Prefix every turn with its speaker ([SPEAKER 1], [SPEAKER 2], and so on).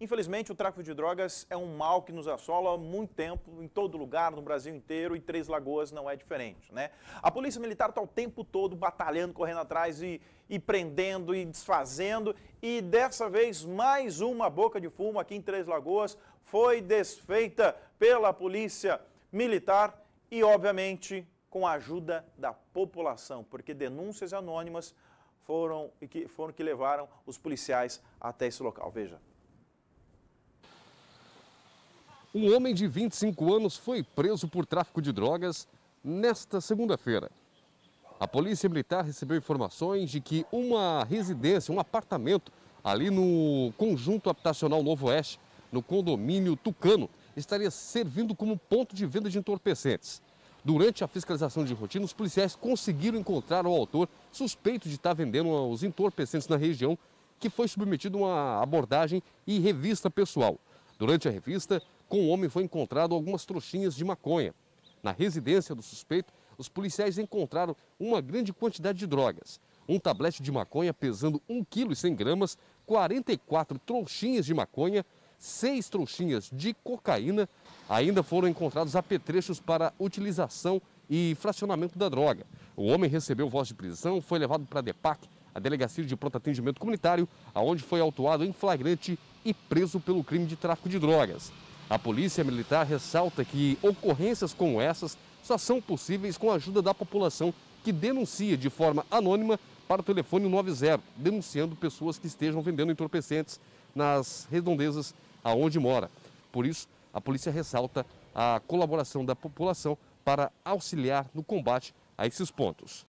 [SPEAKER 1] Infelizmente, o tráfico de drogas é um mal que nos assola há muito tempo, em todo lugar, no Brasil inteiro, e Três Lagoas não é diferente, né? A Polícia Militar está o tempo todo batalhando, correndo atrás e, e prendendo e desfazendo, e dessa vez mais uma boca de fumo aqui em Três Lagoas foi desfeita pela Polícia Militar e, obviamente, com a ajuda da população, porque denúncias anônimas foram foram que levaram os policiais até esse local. Veja.
[SPEAKER 2] Um homem de 25 anos foi preso por tráfico de drogas nesta segunda-feira. A Polícia Militar recebeu informações de que uma residência, um apartamento ali no Conjunto Habitacional Novo Oeste, no condomínio Tucano, estaria servindo como ponto de venda de entorpecentes. Durante a fiscalização de rotina, os policiais conseguiram encontrar o autor suspeito de estar vendendo os entorpecentes na região, que foi submetido a uma abordagem e revista pessoal. Durante a revista, com o homem foi encontrado algumas trouxinhas de maconha. Na residência do suspeito, os policiais encontraram uma grande quantidade de drogas. Um tablete de maconha pesando 1,1 kg, 44 trouxinhas de maconha, seis trouxinhas de cocaína. Ainda foram encontrados apetrechos para utilização e fracionamento da droga. O homem recebeu voz de prisão, foi levado para a DEPAC, a Delegacia de Pronto Atendimento Comunitário, aonde foi autuado em flagrante e preso pelo crime de tráfico de drogas. A Polícia Militar ressalta que ocorrências como essas só são possíveis com a ajuda da população que denuncia de forma anônima para o telefone 90, denunciando pessoas que estejam vendendo entorpecentes nas redondezas aonde mora. Por isso, a polícia ressalta a colaboração da população para auxiliar no combate a esses pontos.